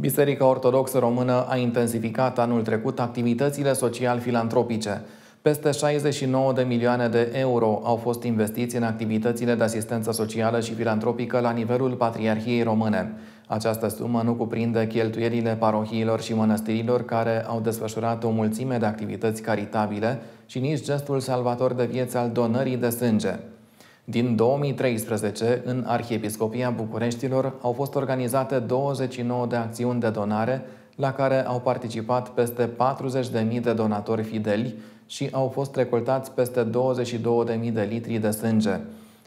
Biserica Ortodoxă Română a intensificat anul trecut activitățile social-filantropice. Peste 69 de milioane de euro au fost investiți în activitățile de asistență socială și filantropică la nivelul Patriarhiei Române. Această sumă nu cuprinde cheltuielile parohiilor și mănăstirilor care au desfășurat o mulțime de activități caritabile și nici gestul salvator de vieți al donării de sânge. Din 2013, în Arhiepiscopia Bucureștilor au fost organizate 29 de acțiuni de donare, la care au participat peste 40.000 de donatori fideli și au fost recoltați peste 22.000 de litri de sânge.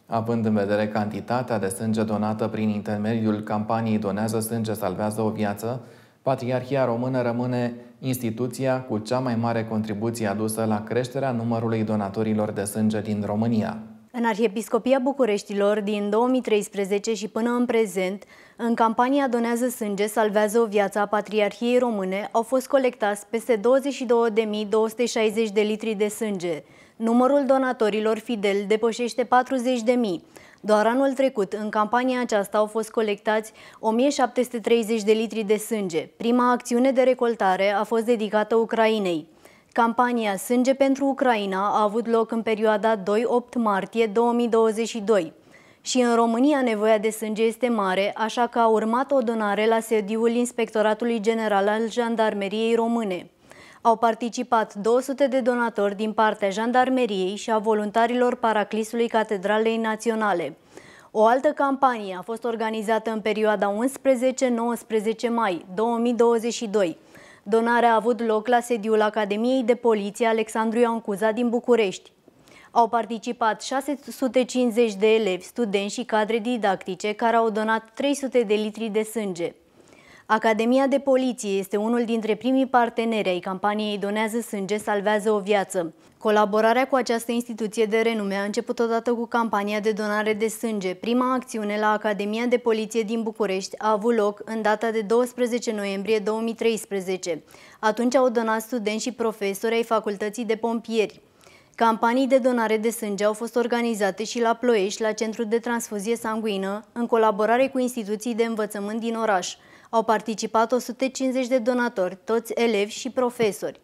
Având în vedere cantitatea de sânge donată prin intermediul campaniei Donează sânge, salvează o viață, Patriarhia Română rămâne instituția cu cea mai mare contribuție adusă la creșterea numărului donatorilor de sânge din România. În Arhiepiscopia Bucureștilor, din 2013 și până în prezent, în campania Donează Sânge, Salvează o Viață a Patriarhiei Române, au fost colectați peste 22.260 de litri de sânge. Numărul donatorilor fidel depășește 40.000. Doar anul trecut, în campania aceasta au fost colectați 1730 de litri de sânge. Prima acțiune de recoltare a fost dedicată Ucrainei. Campania Sânge pentru Ucraina a avut loc în perioada 2-8 martie 2022 și în România nevoia de sânge este mare, așa că a urmat o donare la sediul Inspectoratului General al Jandarmeriei Române. Au participat 200 de donatori din partea jandarmeriei și a voluntarilor Paraclisului Catedralei Naționale. O altă campanie a fost organizată în perioada 11-19 mai 2022, Donarea a avut loc la sediul Academiei de Poliție Alexandru Iancuza din București. Au participat 650 de elevi, studenți și cadre didactice care au donat 300 de litri de sânge. Academia de Poliție este unul dintre primii parteneri ai campaniei Donează sânge, salvează o viață. Colaborarea cu această instituție de renume a început odată cu campania de donare de sânge. Prima acțiune la Academia de Poliție din București a avut loc în data de 12 noiembrie 2013. Atunci au donat studenți și profesori ai Facultății de Pompieri. Campanii de donare de sânge au fost organizate și la Ploiești, la Centrul de Transfuzie Sanguină, în colaborare cu instituții de învățământ din oraș. Au participat 150 de donatori, toți elevi și profesori.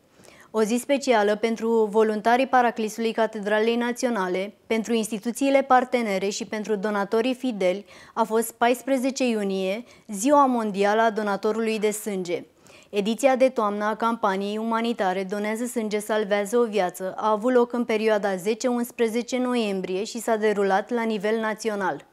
O zi specială pentru voluntarii Paraclisului Catedralei Naționale, pentru instituțiile partenere și pentru donatorii fideli a fost 14 iunie, Ziua Mondială a Donatorului de Sânge. Ediția de toamnă a campaniei umanitare Donează sânge, salvează o viață a avut loc în perioada 10-11 noiembrie și s-a derulat la nivel național.